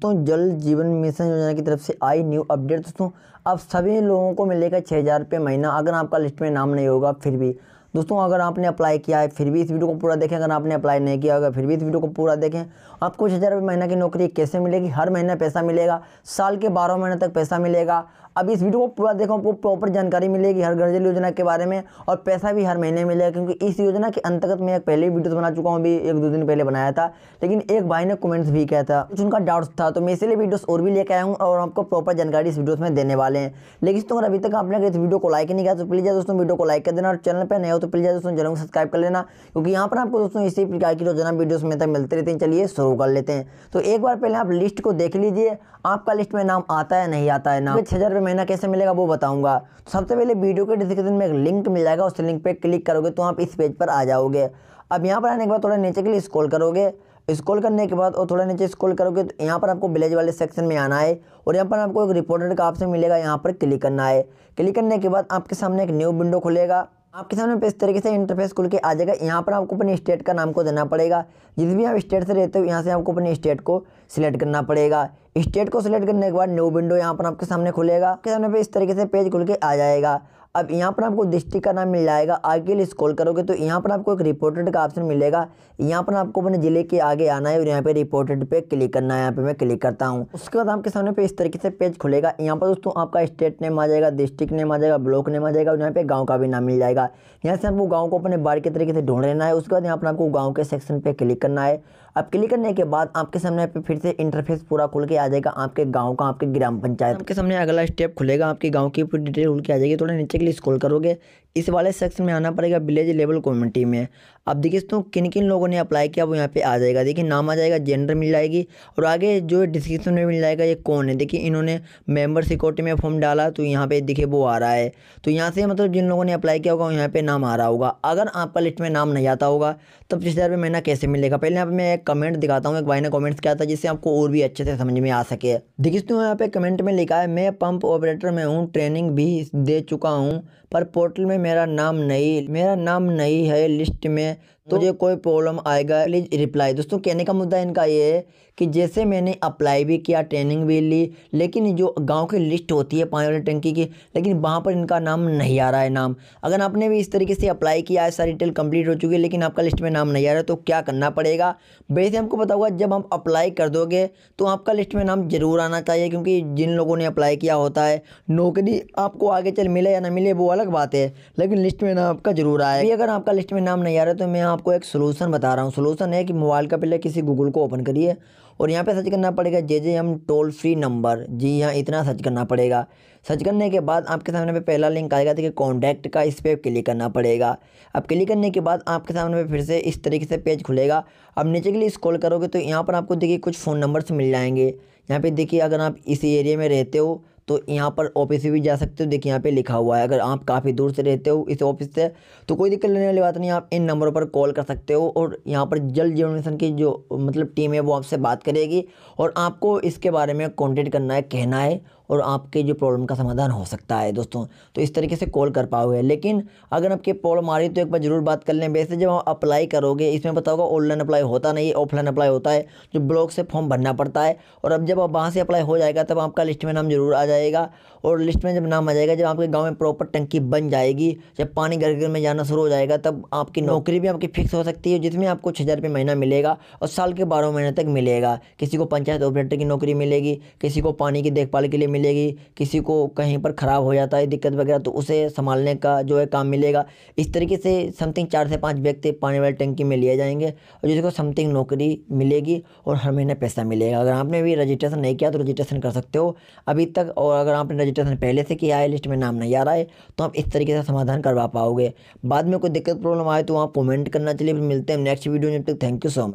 दोस्तों जल जीवन मिशन योजना की तरफ से आई न्यू अपडेट दोस्तों अब सभी लोगों को मिलेगा छः हज़ार रुपये महीना अगर आपका लिस्ट में नाम नहीं होगा फिर भी दोस्तों अगर आपने अप्लाई किया है फिर भी इस वीडियो को पूरा देखें अगर आपने अप्लाई नहीं किया होगा फिर भी इस वीडियो को पूरा देखें आपको कुछ हज़ार रुपये की नौकरी कैसे मिलेगी हर महीने पैसा मिलेगा साल के बारह महीने तक पैसा मिलेगा अब इस वीडियो को पूरा देखो आपको प्रॉपर जानकारी मिलेगी हर घर योजना के बारे में और पैसा भी हर महीने मिलेगा क्योंकि इस योजना के अंतर्गत मैं एक पहले वीडियो बना चुका हूँ अभी एक दो दिन पहले बनाया था लेकिन एक भाई ने कमेंट्स भी किया था कुछ उनका डाउट्स था तो मैं इसीलिए वीडियोस और भी लेकर आया हूँ और आपको प्रॉपर जानकारी इस वीडियो में देने वाले हैं लेकिन अगर अभी तक आपने इस वीडियो को लाइक नहीं किया तो प्लीज़ दोस्तों वीडियो को लाइक कर देना और चैनल पर नए हो तो प्लीज़ दोस्तों जरूर सब्सक्राइब कर लेना क्योंकि यहाँ पर आपको दोस्तों इसी प्रकार की रोजाना वीडियोस में तक मिलते रहते हैं चलिए शुरू कर लेते हैं तो एक बार पहले आप लिस्ट को देख लीजिए आपका लिस्ट में नाम आता है नहीं आता है नाम छः हज़ार महीना कैसे मिलेगा वो बताऊँगा तो सबसे पहले वीडियो के डिस्क्रिप्शन में एक लिंक मिल जाएगा उस लिंक पर क्लिक करोगे तो आप इस पेज पर आ जाओगे अब यहाँ पर आने के बाद थोड़ा नीचे के लिए स्कॉल करोगे स्कॉल करने के बाद और थोड़ा नीचे स्कॉल करोगे तो यहाँ पर आपको विलेज वाले सेक्शन में आना है और यहाँ पर आपको एक रिपोर्टर का ऑप्शन मिलेगा यहाँ पर क्लिक करना है क्लिक करने के बाद आपके सामने एक न्यू विंडो खुलेगा आपके सामने इस तरीके से इंटरफेस खुल के आ जाएगा यहाँ पर आपको अपने स्टेट का नाम को देना पड़ेगा जिस भी आप स्टेट से रहते हो यहाँ से आपको अपने स्टेट को सिलेक्ट करना पड़ेगा स्टेट को सिलेक्ट करने के बाद न्यू विंडो यहाँ पर आपके सामने खुलेगा आपके सामने पे इस तरीके से पेज खुल के आ जाएगा अब यहाँ पर आपको डिस्ट्रिक्ट का नाम मिल जाएगा आगे लिए स्कॉल करोगे तो यहाँ पर आपको एक रिपोर्टेड का ऑप्शन मिलेगा यहाँ पर आपको अपने ज़िले के आगे आना है और यहाँ पे रिपोर्टेड पे क्लिक करना है यहाँ पे मैं क्लिक करता हूँ उसके बाद आपके सामने पे इस तरीके से पेज खुलेगा यहाँ पर दोस्तों आपका स्टेट नेम आ जाएगा डिस्ट्रिक्ट नेम आ जाएगा ब्लॉक नेम आ जाएगा और यहाँ पे गाँव का भी नाम मिल जाएगा यहाँ से आपको गाँव को अपने बार के तरीके से ढूंढ लेना है उसके बाद यहाँ पर आपको गाँव के सेक्शन पर क्लिक करना है अब क्लिक करने के बाद आपके सामने पे फिर से इंटरफेस पूरा खुल के आ जाएगा आपके गाँव का आपके ग्राम पंचायत आपके सामने अगला स्टेप खुलेगा आपके गाँव की पूरी डिटेल खुल के आ जाएगी थोड़ा नीचे के लिए स्कोल करोगे इस वाले सेक्शन में आना पड़ेगा विलेज लेवल कम्युनिटी में अब देखिए दोस्तों किन किन लोगों ने अप्लाई किया वो यहाँ पे आ जाएगा देखिए नाम आ जाएगा जेंडर मिल जाएगी और आगे जो डिस्क्रिप्शन में मिल जाएगा ये कौन है देखिए इन्होंने मेंबर सिक्योरिटी में फॉर्म डाला तो यहाँ पे देखिए वो आ रहा है तो यहाँ से मतलब जिन लोगों ने अप्लाई किया होगा यहाँ पर नाम आ रहा होगा अगर आपका लिस्ट में नाम नहीं आता होगा तब तो पच्चीस हज़ार महीना कैसे मिलेगा पहले यहाँ पर मैं एक कमेंट दिखाता हूँ एक भाई ने कमेंट्स किया था जिससे आपको और भी अच्छे से समझ में आ सके देखिए दोस्तों यहाँ पे कमेंट में लिखा है मैं पंप ऑपरेटर में हूँ ट्रेनिंग भी दे चुका हूँ पर पोर्टल में मेरा नाम नहीं मेरा नाम नहीं है लिस्ट में तो मुझे कोई प्रॉब्लम आएगा प्लीज़ रिप्लाई दोस्तों कहने का मुद्दा इनका ये है कि जैसे मैंने अप्लाई भी किया ट्रेनिंग भी ली लेकिन जो गांव की लिस्ट होती है पानी वाली टंकी की लेकिन वहाँ पर इनका नाम नहीं आ रहा है नाम अगर आपने भी इस तरीके से अप्लाई किया है सारी डिटेल कंप्लीट हो चुकी है लेकिन आपका लिस्ट में नाम नहीं आ रहा तो क्या करना पड़ेगा वैसे हमको बताऊंगा जब हम अप्लाई कर दोगे तो आपका लिस्ट में नाम ज़रूर आना चाहिए क्योंकि जिन लोगों ने अप्लाई किया होता है नौकरी आपको आगे चल मिले या ना मिले वो अलग बात है लेकिन लिस्ट में नाम आपका जरूर है अगर आपका लिस्ट में नाम नहीं आ रहा तो मैं आपको एक सोलूशन बता रहा हूँ सोलूशन है कि मोबाइल का पहले किसी गूगल को ओपन करिए और यहाँ पे सर्च करना पड़ेगा J J M toll free number जी हाँ इतना सर्च करना पड़ेगा सर्च करने के बाद आपके सामने पे पहला लिंक आएगा देखिए कॉन्टैक्ट का इस पर क्लिक करना पड़ेगा अब क्लिक करने के बाद आपके सामने पे फिर से इस तरीके से पेज खुलेगा अब नीचे के लिए स्क्रॉल करोगे तो यहाँ पर आपको देखिए कुछ फ़ोन नंबर्स मिल जाएंगे यहाँ पे देखिए अगर आप इसी एरिया में रहते हो तो यहाँ पर ऑफिस भी जा सकते हो देखिए यहाँ पे लिखा हुआ है अगर आप काफ़ी दूर से रहते हो इस ऑफिस से तो कोई दिक्कत लेने वाली बात नहीं आप इन नंबरों पर कॉल कर सकते हो और यहाँ पर जल जीवन मिशन की जो मतलब टीम है वो आपसे बात करेगी और आपको इसके बारे में कॉन्टेक्ट करना है कहना है और आपके जो प्रॉब्लम का समाधान हो सकता है दोस्तों तो इस तरीके से कॉल कर पाओगे लेकिन अगर आपकी प्रॉब्लम आ रही तो एक बार ज़रूर बात कर लें वैसे जब आप अप्लाई करोगे इसमें बताओगे ऑनलाइन अप्लाई होता नहीं ऑफलाइन अप्लाई होता है जो ब्लॉक से फॉर्म भरना पड़ता है और अब जब आप वहाँ से अप्लाई हो जाएगा तब आपका लिस्ट में नाम जरूर आ जाएगा और लिस्ट में जब नाम आ जाएगा जब आपके गाँव में प्रॉपर टंकी बन जाएगी जब पानी घर घर में जाना शुरू हो जाएगा तब आपकी नौकरी भी आपकी फिक्स हो सकती है जिसमें आपको छः हज़ार महीना मिलेगा और साल के बारह महीने तक मिलेगा किसी को पंचायत ऑपरेटर की नौकरी मिलेगी किसी को पानी की देखभाल के लिए मिलेगी किसी को कहीं पर ख़राब हो जाता है दिक्कत वगैरह तो उसे संभालने का जो है काम मिलेगा इस तरीके से समथिंग चार से पाँच व्यक्ति पानी वाली टंकी में लिए जाएंगे और जिसको समथिंग नौकरी मिलेगी और हर महीने पैसा मिलेगा अगर आपने भी रजिस्ट्रेशन नहीं किया तो रजिस्ट्रेशन कर सकते हो अभी तक और अगर आपने रजिस्ट्रेशन पहले से किया है लिस्ट में नाम नहीं आ रहा है तो आप इस तरीके से समाधान करवा पाओगे बाद में कोई दिक्कत प्रॉब्लम आए तो वहाँ कमेंट करना चलिए फिर मिलते हैं नेक्स्ट वीडियो में तक थैंक यू सो मच